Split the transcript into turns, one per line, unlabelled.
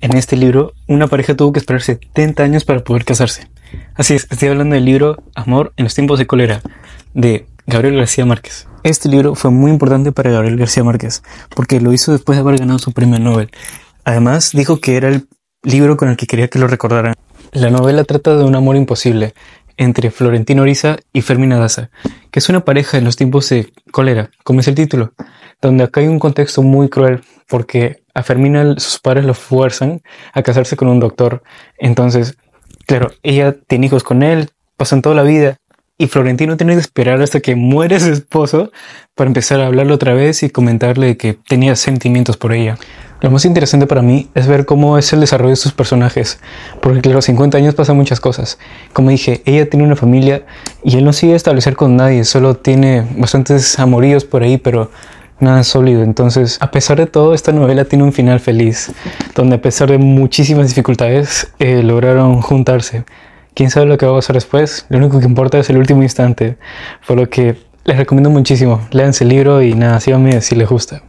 en este libro, una pareja tuvo que esperar 70 años para poder casarse. Así es, estoy hablando del libro Amor en los tiempos de cólera, de Gabriel García Márquez. Este libro fue muy importante para Gabriel García Márquez, porque lo hizo después de haber ganado su premio Nobel. Además, dijo que era el libro con el que quería que lo recordaran. La novela trata de un amor imposible entre Florentino Ariza y Fermina Daza, que es una pareja en los tiempos de cólera, como es el título, donde acá hay un contexto muy cruel, porque a Fermina sus padres lo fuerzan a casarse con un doctor. Entonces, claro, ella tiene hijos con él, pasan toda la vida. Y Florentino tiene que esperar hasta que muere su esposo para empezar a hablarle otra vez y comentarle que tenía sentimientos por ella. Lo más interesante para mí es ver cómo es el desarrollo de sus personajes, porque claro, 50 años pasan muchas cosas. Como dije, ella tiene una familia y él no sigue a establecer con nadie, solo tiene bastantes amoríos por ahí, pero nada sólido. Entonces, a pesar de todo, esta novela tiene un final feliz, donde a pesar de muchísimas dificultades, eh, lograron juntarse. Quién sabe lo que va a pasar después, lo único que importa es el último instante, por lo que les recomiendo muchísimo. Léanse el libro y nada, síganme si les gusta.